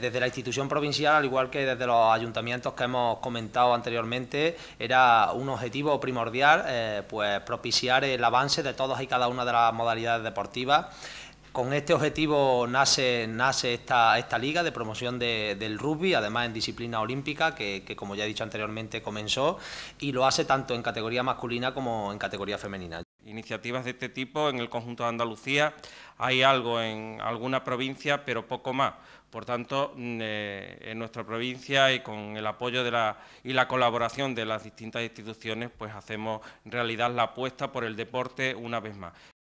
Desde la institución provincial, al igual que desde los ayuntamientos que hemos comentado anteriormente, era un objetivo primordial eh, pues propiciar el avance de todas y cada una de las modalidades deportivas. Con este objetivo nace, nace esta, esta liga de promoción del rugby, además en disciplina olímpica, que como ya he dicho anteriormente comenzó y lo hace tanto en categoría masculina como en categoría femenina. Iniciativas de este tipo en el conjunto de Andalucía hay algo en alguna provincia, pero poco más. Por tanto, mm, eh, en nuestra provincia y con el apoyo y la colaboración de las distintas instituciones, pues hacemos realidad la apuesta por el deporte una vez más.